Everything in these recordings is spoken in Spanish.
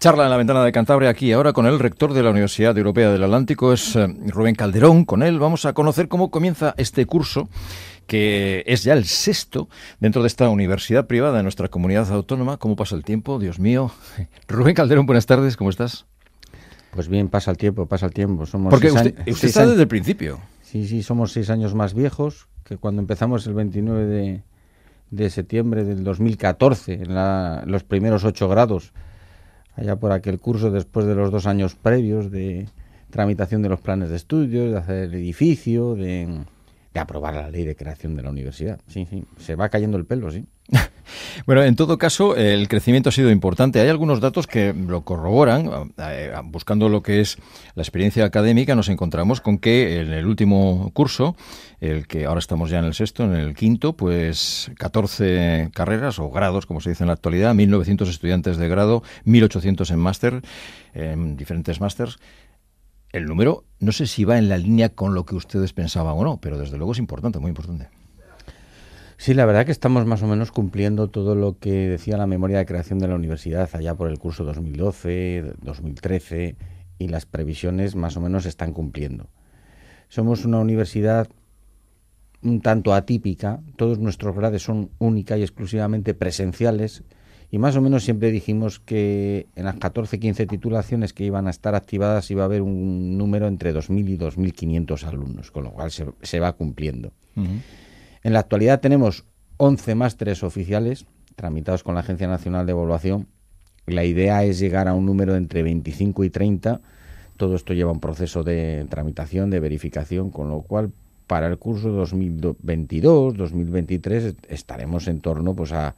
Charla en la ventana de Cantabria aquí ahora con el rector de la Universidad Europea del Atlántico, es eh, Rubén Calderón. Con él vamos a conocer cómo comienza este curso, que es ya el sexto dentro de esta universidad privada de nuestra comunidad autónoma. ¿Cómo pasa el tiempo? Dios mío. Rubén Calderón, buenas tardes, ¿cómo estás? Pues bien, pasa el tiempo, pasa el tiempo. Somos Porque usted, está desde el principio. Sí, sí, somos seis años más viejos que cuando empezamos el 29 de, septiembre del 2014, en los primeros ocho grados allá por aquel curso, después de los dos años previos de tramitación de los planes de estudios, de hacer el edificio, de, de aprobar la ley de creación de la universidad. Sí, sí, se va cayendo el pelo, sí. Bueno, en todo caso, el crecimiento ha sido importante. Hay algunos datos que lo corroboran. Eh, buscando lo que es la experiencia académica, nos encontramos con que en el último curso, el que ahora estamos ya en el sexto, en el quinto, pues 14 carreras o grados, como se dice en la actualidad, 1.900 estudiantes de grado, 1.800 en máster, en diferentes másters. El número, no sé si va en la línea con lo que ustedes pensaban o no, pero desde luego es importante, muy importante. Sí, la verdad que estamos más o menos cumpliendo todo lo que decía la memoria de creación de la universidad allá por el curso 2012, 2013 y las previsiones más o menos se están cumpliendo. Somos una universidad un tanto atípica, todos nuestros grados son única y exclusivamente presenciales y más o menos siempre dijimos que en las 14, 15 titulaciones que iban a estar activadas iba a haber un número entre 2.000 y 2.500 alumnos, con lo cual se, va cumpliendo. En la actualidad tenemos 11 másteres oficiales tramitados con la Agencia Nacional de Evaluación. La idea es llegar a un número entre 25 y 30. Todo esto lleva un proceso de tramitación, de verificación, con lo cual para el curso 2022-2023 estaremos en torno pues, a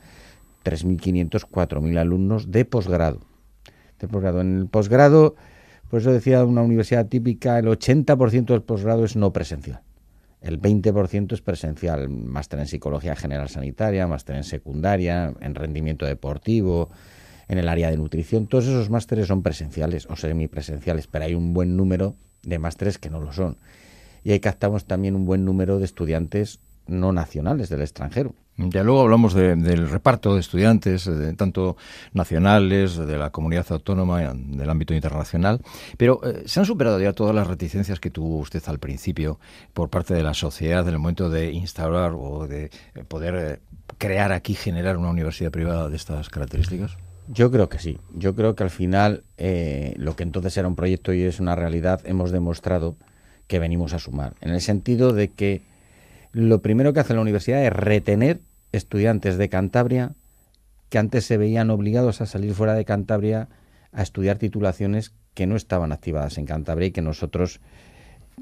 3.500, 4.000 alumnos de posgrado. De posgrado. En el posgrado, por eso decía una universidad típica, el 80% del posgrado es no presencial. El 20% es presencial, máster en psicología general sanitaria, máster en secundaria, en rendimiento deportivo, en el área de nutrición. Todos esos másteres son presenciales o semipresenciales, pero hay un buen número de másteres que no lo son. Y ahí captamos también un buen número de estudiantes no nacionales del extranjero. Ya luego hablamos del reparto de estudiantes, tanto nacionales, de la comunidad autónoma, del ámbito internacional, pero eh, se han superado ya todas las reticencias que tuvo usted al principio por parte de la sociedad en el momento de instaurar o de eh, poder eh, crear aquí, generar una universidad privada de estas características. Yo creo que sí. Yo creo que al final lo que entonces era un proyecto y es una realidad, hemos demostrado que venimos a sumar, en el sentido de que lo primero que hace la universidad es retener estudiantes de Cantabria que antes se veían obligados a salir fuera de Cantabria a estudiar titulaciones que no estaban activadas en Cantabria y que nosotros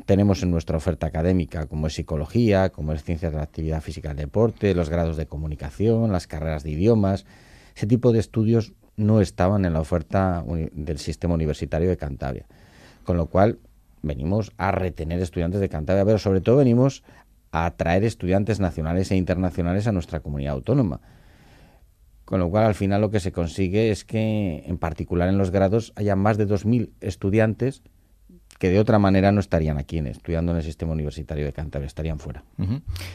tenemos en nuestra oferta académica, como es psicología, como es ciencias de la actividad física y deporte, los grados de comunicación, las carreras de idiomas. Ese tipo de estudios no estaban en la oferta del sistema universitario de Cantabria. Con lo cual, venimos a retener estudiantes de Cantabria, pero sobre todo venimos a atraer estudiantes nacionales e internacionales a nuestra comunidad autónoma. Con lo cual, al final lo que se consigue es que, en particular en los grados, haya más de 2.000 estudiantes que de otra manera no estarían aquí estudiando en el sistema universitario de Cantabria, estarían fuera.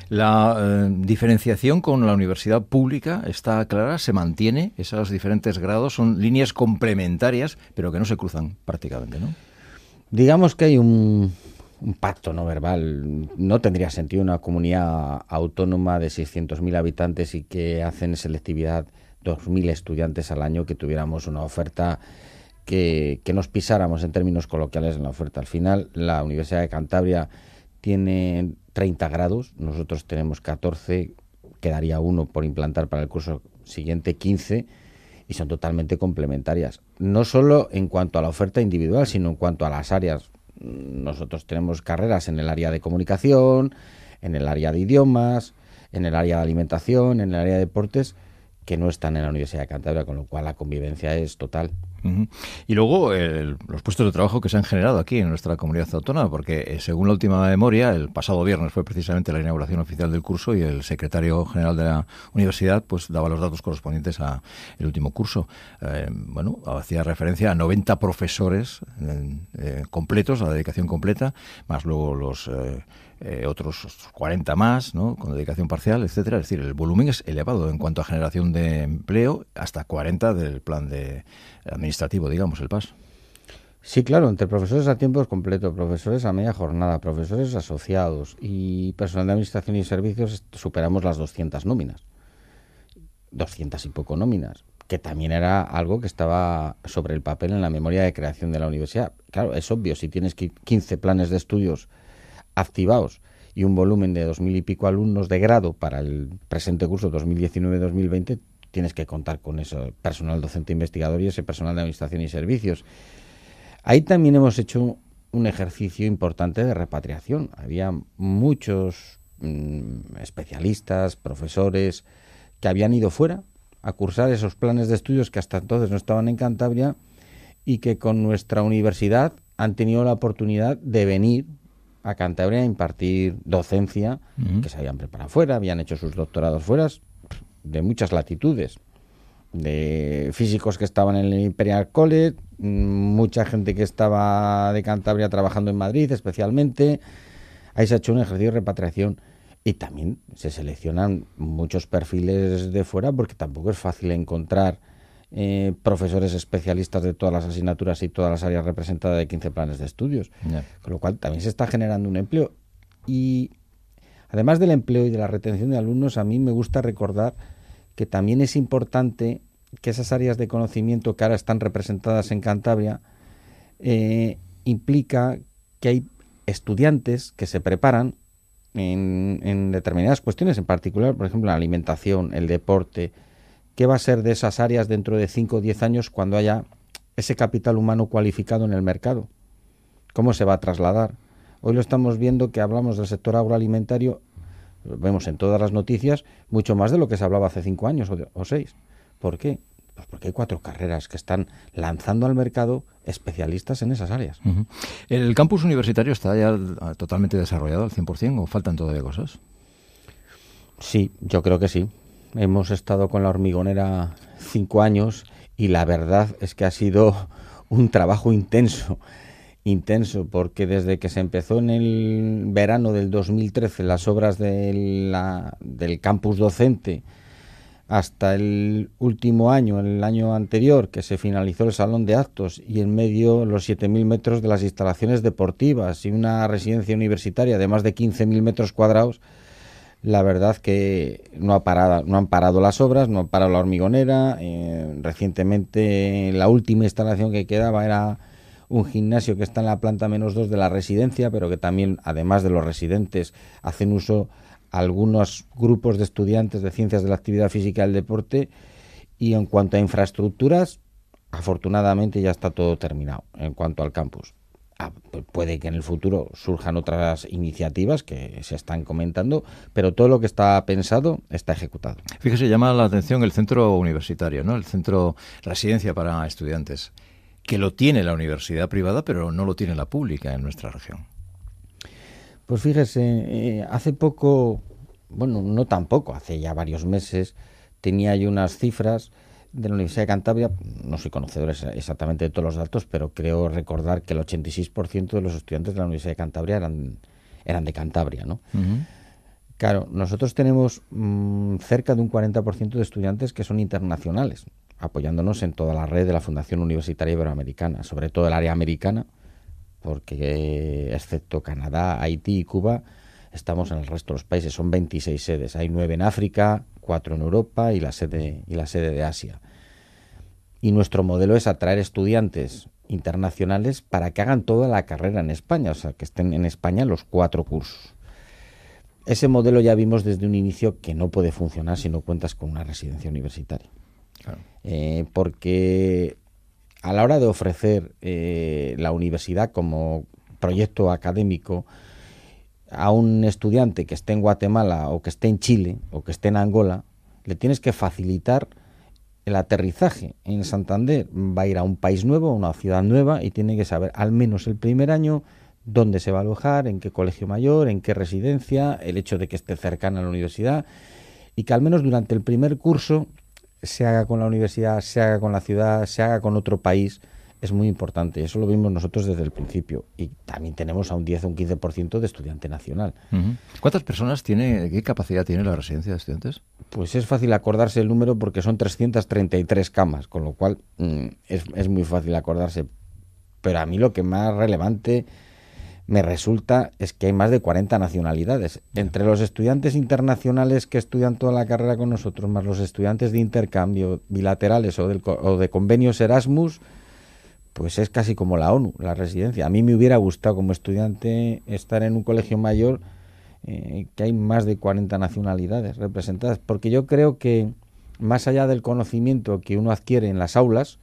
La eh, diferenciación con la universidad pública está clara, se mantiene, esos diferentes grados son líneas complementarias, pero que no se cruzan prácticamente, ¿no? Digamos que hay un, un pacto no verbal. No tendría sentido una comunidad autónoma de 600.000 habitantes y que hacen selectividad 2.000 estudiantes al año que tuviéramos una oferta que, nos pisáramos en términos coloquiales en la oferta. Al final, la Universidad de Cantabria tiene 30 grados, nosotros tenemos 14, quedaría uno por implantar para el curso siguiente, 15 y son totalmente complementarias, no solo en cuanto a la oferta individual, sino en cuanto a las áreas nosotros tenemos carreras en el área de comunicación, en el área de idiomas, en el área de alimentación, en el área de deportes, que no están en la Universidad de Cantabria, con lo cual la convivencia es total. Y luego los puestos de trabajo que se han generado aquí en nuestra comunidad autónoma, porque eh, según la última memoria, el pasado viernes fue precisamente la inauguración oficial del curso y el secretario general de la universidad pues daba los datos correspondientes a el último curso. Eh, bueno, hacía referencia a 90 profesores eh, completos, a la dedicación completa, más luego los... otros 40 más, con dedicación parcial, etcétera. Es decir, el volumen es elevado en cuanto a generación de empleo, hasta 40 del plan de administración administrativo, digamos, el PAS. Sí, claro, entre profesores a tiempo completo, profesores a media jornada, profesores asociados y personal de administración y servicios superamos las 200 nóminas. 200 y poco nóminas, que también era algo que estaba sobre el papel en la memoria de creación de la universidad. Claro, es obvio, si tienes 15 planes de estudios activados y un volumen de 2.000 y pico alumnos de grado para el presente curso 2019-2020, tienes que contar con eso, personal docente investigador y ese personal de administración y servicios. Ahí también hemos hecho un ejercicio importante de repatriación. Había muchos mm, especialistas, profesores que habían ido fuera a cursar esos planes de estudios que hasta entonces no estaban en Cantabria y que con nuestra universidad han tenido la oportunidad de venir a Cantabria a impartir docencia, que se habían preparado fuera, habían hecho sus doctorados fuera, de muchas latitudes, de físicos que estaban en el Imperial College, mm, mucha gente que estaba de Cantabria trabajando en Madrid especialmente. Ahí se ha hecho un ejercicio de repatriación y también se seleccionan muchos perfiles de fuera porque tampoco es fácil encontrar eh, profesores especialistas de todas las asignaturas y todas las áreas representadas de 15 planes de estudios. Con lo cual también se está generando un empleo. Y Además del empleo y de la retención de alumnos, a mí me gusta recordar que también es importante que esas áreas de conocimiento que ahora están representadas en Cantabria eh, implica que hay estudiantes que se preparan en, en, determinadas cuestiones, en particular, por ejemplo, la alimentación, el deporte. ¿Qué va a ser de esas áreas dentro de 5 o 10 años cuando haya ese capital humano cualificado en el mercado? ¿Cómo se va a trasladar? Hoy lo estamos viendo que hablamos del sector agroalimentario, lo vemos en todas las noticias, mucho más de lo que se hablaba hace cinco años o, seis. ¿Por qué? Pues porque hay cuatro carreras que están lanzando al mercado especialistas en esas áreas. ¿El campus universitario está ya totalmente desarrollado al 100% o faltan todavía cosas? Sí, yo creo que sí. Hemos estado con la hormigonera cinco años y la verdad es que ha sido un trabajo intenso intenso, porque desde que se empezó en el verano del 2013 las obras del campus docente hasta el último año, el año anterior, que se finalizó el salón de actos y en medio los 7.000 metros de las instalaciones deportivas y una residencia universitaria de más de 15.000 metros cuadrados, la verdad que no, ha parado, no han parado las obras, no han parado la hormigonera. Eh, recientemente la última instalación que quedaba era un gimnasio que está en la planta menos dos de la residencia, pero que también, además de los residentes, hacen uso algunos grupos de estudiantes de ciencias de la actividad física y el deporte. Y en cuanto a infraestructuras, afortunadamente ya está todo terminado en cuanto al campus. Ah, pues puede que en el futuro surjan otras iniciativas que se están comentando, pero todo lo que está pensado está ejecutado. Fíjese, llama la atención el centro universitario, ¿no? El centro residencia para estudiantes que lo tiene la universidad privada, pero no lo tiene la pública en nuestra región. Pues fíjese, eh, hace poco, bueno, no tampoco, hace ya varios meses, tenía yo unas cifras de la Universidad de Cantabria, no soy conocedor exactamente de todos los datos, pero creo recordar que el 86% de los estudiantes de la Universidad de Cantabria eran, eran de Cantabria, ¿no? Claro, nosotros tenemos mm, cerca de un 40% de estudiantes que son internacionales, apoyándonos en toda la red de la Fundación Universitaria Iberoamericana, sobre todo el área americana, porque excepto Canadá, Haití y Cuba, estamos en el resto de los países. Son 26 sedes. Hay nueve en África, cuatro en Europa y la sede, y la sede de Asia. Y nuestro modelo es atraer estudiantes internacionales para que hagan toda la carrera en España, o sea, que estén en España los cuatro cursos. Ese modelo ya vimos desde un inicio que no puede funcionar si no cuentas con una residencia universitaria. Eh, porque a la hora de ofrecer eh, la universidad como proyecto académico a un estudiante que esté en Guatemala o que esté en Chile o que esté en Angola, le tienes que facilitar el aterrizaje en Santander. Va a ir a un país nuevo, a una ciudad nueva y tiene que saber al menos el primer año dónde se va a alojar, en qué colegio mayor, en qué residencia, el hecho de que esté cercana a la universidad y que al menos durante el primer curso se haga con la universidad, se haga con la ciudad, se haga con otro país, es muy importante. Eso lo vimos nosotros desde el principio. Y también tenemos a un 10 o un 15% de estudiante nacional. ¿Cuántas personas tiene, qué capacidad tiene la residencia de estudiantes? Pues es fácil acordarse el número porque son 333 camas, con lo cual mm, es muy fácil acordarse. Pero a mí lo que más relevante me resulta es que hay más de 40 nacionalidades. Entre los estudiantes internacionales que estudian toda la carrera con nosotros, más los estudiantes de intercambio bilaterales o, de convenios Erasmus, pues es casi como la ONU, la residencia. A mí me hubiera gustado como estudiante estar en un colegio mayor eh, que hay más de 40 nacionalidades representadas, porque yo creo que más allá del conocimiento que uno adquiere en las aulas,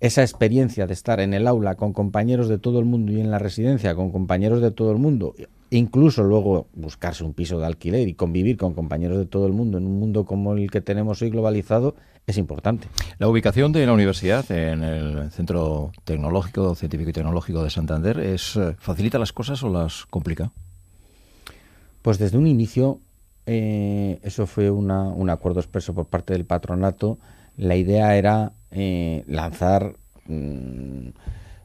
esa experiencia de estar en el aula con compañeros de todo el mundo y en la residencia con compañeros de todo el mundo, incluso luego buscarse un piso de alquiler y convivir con compañeros de todo el mundo en un mundo como el que tenemos hoy globalizado, es importante. La ubicación de la universidad en el Centro Tecnológico, Científico y Tecnológico de Santander, es, eh, ¿facilita las cosas o las complica? Pues desde un inicio, eh, eso fue un acuerdo expreso por parte del patronato. La idea era eh, lanzar mm,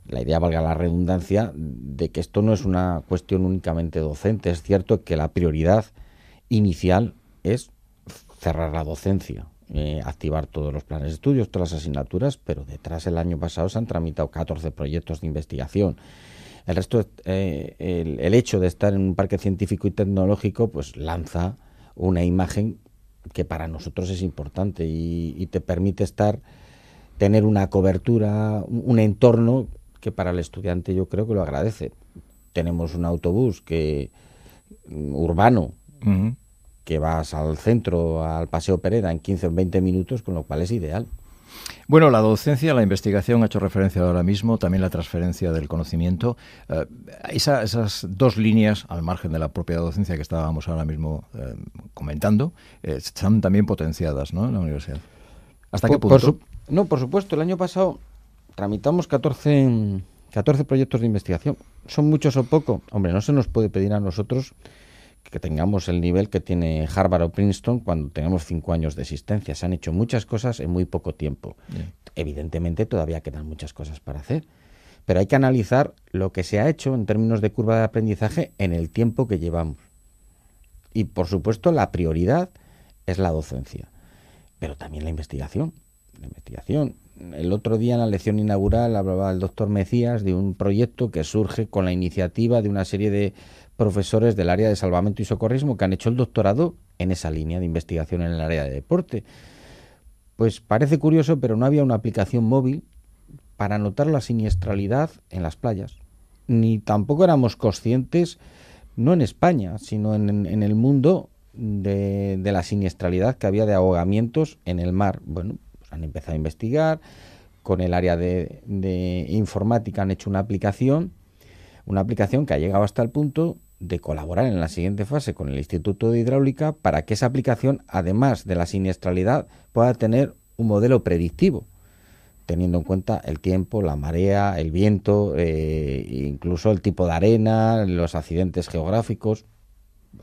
la idea, valga la redundancia, de que esto no es una cuestión únicamente docente. Es cierto que la prioridad inicial es cerrar la docencia, eh, activar todos los planes de estudios, todas las asignaturas, pero detrás el año pasado se han tramitado 14 proyectos de investigación. El resto, eh, el, hecho de estar en un parque científico y tecnológico, pues lanza una imagen que para nosotros es importante y te permite estar tener una cobertura, un entorno que para el estudiante yo creo que lo agradece. Tenemos un autobús que mm, urbano que vas al centro, al Paseo Pereda en 15 o 20 minutos, con lo cual es ideal. Bueno, la docencia, la investigación, ha hecho referencia ahora mismo, también la transferencia del conocimiento. Eh, esas dos líneas, al margen de la propia docencia que estábamos ahora mismo eh, comentando, eh, están también potenciadas ¿no? en la universidad. ¿Hasta qué punto? No, por supuesto, el año pasado tramitamos 14, 14 proyectos de investigación. ¿Son muchos o poco? Hombre, no se nos puede pedir a nosotros que tengamos el nivel que tiene Harvard o Princeton cuando tengamos cinco años de existencia. Se han hecho muchas cosas en muy poco tiempo. Evidentemente todavía quedan muchas cosas para hacer, pero hay que analizar lo que se ha hecho en términos de curva de aprendizaje en el tiempo que llevamos. Y por supuesto la prioridad es la docencia, pero también la investigación la investigación. El otro día en la lección inaugural hablaba el doctor Mecías de un proyecto que surge con la iniciativa de una serie de profesores del área de salvamento y socorrismo que han hecho el doctorado en esa línea de investigación en el área de deporte. Pues parece curioso, pero no había una aplicación móvil para notar la siniestralidad en las playas. Ni tampoco éramos conscientes, no en España, sino en, el mundo, de, de, la siniestralidad que había de ahogamientos en el mar. Bueno, han empezado a investigar, con el área de, informática han hecho una aplicación, una aplicación que ha llegado hasta el punto de colaborar en la siguiente fase con el Instituto de Hidráulica para que esa aplicación, además de la siniestralidad, pueda tener un modelo predictivo, teniendo en cuenta el tiempo, la marea, el viento, eh, incluso el tipo de arena, los accidentes geográficos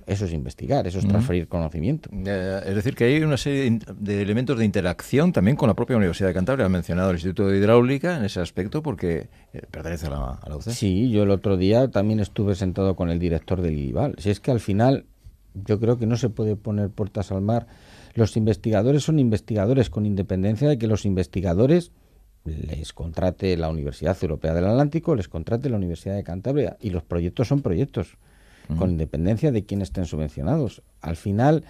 eso es investigar, eso es transferir conocimiento. Eh, es decir, que hay una serie de elementos de interacción también con la propia Universidad de Cantabria. Ha mencionado el Instituto de Hidráulica en ese aspecto porque eh, pertenece a la, Sí, yo el otro día también estuve sentado con el director del IVAL. Si es que al final yo creo que no se puede poner puertas al mar. Los investigadores son investigadores con independencia de que los investigadores les contrate la Universidad Europea del Atlántico, les contrate la Universidad de Cantabria y los proyectos son proyectos con independencia de quién estén subvencionados. Al final,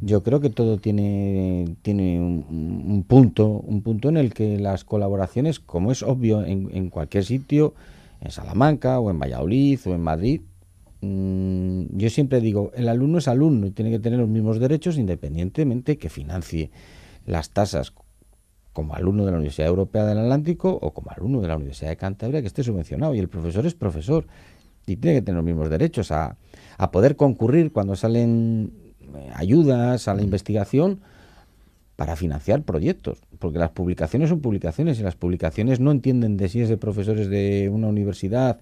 yo creo que todo tiene, tiene un, punto, un punto en el que las colaboraciones, como es obvio en, cualquier sitio, en Salamanca o en Valladolid o en Madrid, mm, yo siempre digo, el alumno es alumno y tiene que tener los mismos derechos independientemente que financie las tasas como alumno de la Universidad Europea del Atlántico o como alumno de la Universidad de Cantabria que esté subvencionado y el profesor es profesor y tiene que tener los mismos derechos a, poder concurrir cuando salen eh, ayudas a la mm. investigación para financiar proyectos, porque las publicaciones son publicaciones y las publicaciones no entienden de si es de profesores de una universidad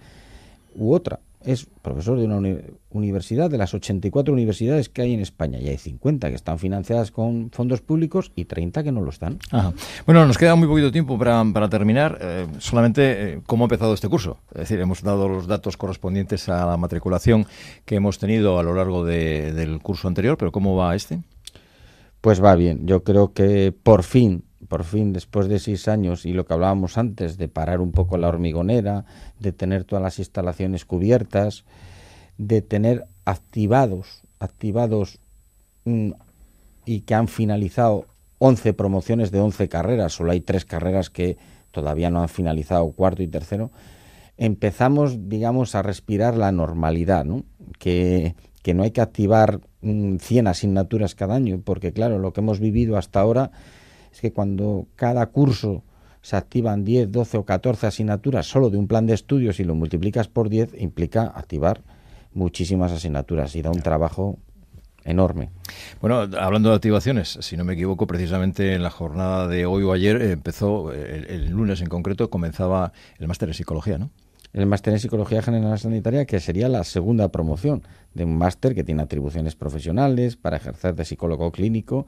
u otra es profesor de una universidad, de las 84 universidades que hay en España, y hay 50 que están financiadas con fondos públicos y 30 que no lo están. Bueno, nos queda muy poquito tiempo para, terminar. Eh, solamente, eh, ¿cómo ha empezado este curso? Es decir, hemos dado los datos correspondientes a la matriculación que hemos tenido a lo largo del curso anterior, pero ¿cómo va este? Pues va bien. Yo creo que por fin por fin, después de seis años y lo que hablábamos antes, de parar un poco la hormigonera, de tener todas las instalaciones cubiertas, de tener activados, activados mm, y que han finalizado 11 promociones de 11 carreras, solo hay tres carreras que todavía no han finalizado, cuarto y tercero, empezamos, digamos, a respirar la normalidad, ¿no? Que, que no hay que activar 100 mm, asignaturas cada año, porque claro, lo que hemos vivido hasta ahora es que cuando cada curso se activan 10, 12 o 14 asignaturas solo de un plan de estudios y lo multiplicas por 10, implica activar muchísimas asignaturas y da un trabajo enorme. Bueno, hablando de activaciones, si no me equivoco, precisamente en la jornada de hoy o ayer eh, empezó, eh, el, el lunes en concreto, comenzaba el máster en psicología, ¿no? El máster en psicología general sanitaria, que sería la segunda promoción de un máster que tiene atribuciones profesionales para ejercer de psicólogo clínico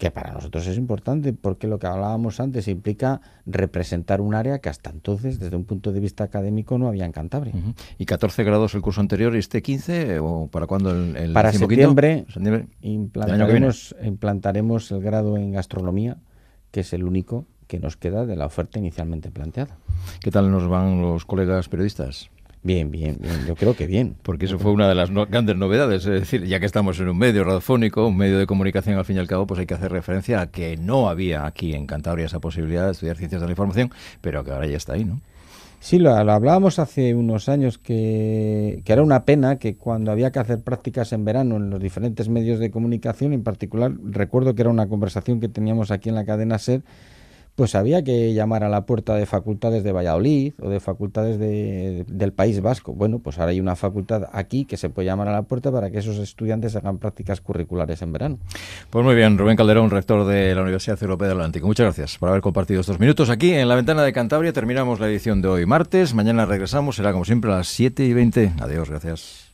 que para nosotros es importante porque lo que hablábamos antes implica representar un área que hasta entonces, desde un punto de vista académico, no había en Cantabria. ¿Y 14 grados el curso anterior y este 15? ¿O para cuándo el, el Para septiembre, implantaremos, implantaremos el grado en gastronomía, que es el único que nos queda de la oferta inicialmente planteada. ¿Qué tal nos van los colegas periodistas? Bien, bien, Yo creo que bien. Porque eso fue una de las grandes novedades. Es decir, ya que estamos en un medio radiofónico, un medio de comunicación al fin y al cabo, pues hay que hacer referencia a que no había aquí en Cantabria esa posibilidad de estudiar ciencias de la información, pero que ahora ya está ahí, ¿no? Sí, lo, hablábamos hace unos años que, que, era una pena que cuando había que hacer prácticas en verano en los diferentes medios de comunicación, en particular recuerdo que era una conversación que teníamos aquí en la cadena SER, pues había que llamar a la puerta de facultades de Valladolid o de facultades del País Vasco. Bueno, pues ahora hay una facultad aquí que se puede llamar a la puerta para que esos estudiantes hagan prácticas curriculares en verano. Pues muy bien, Rubén Calderón, rector de la Universidad Europea del Atlántico. Muchas gracias por haber compartido estos minutos aquí en la ventana de Cantabria. Terminamos la edición de hoy martes. Mañana regresamos, será como siempre a las 7 y 20. Adiós, gracias.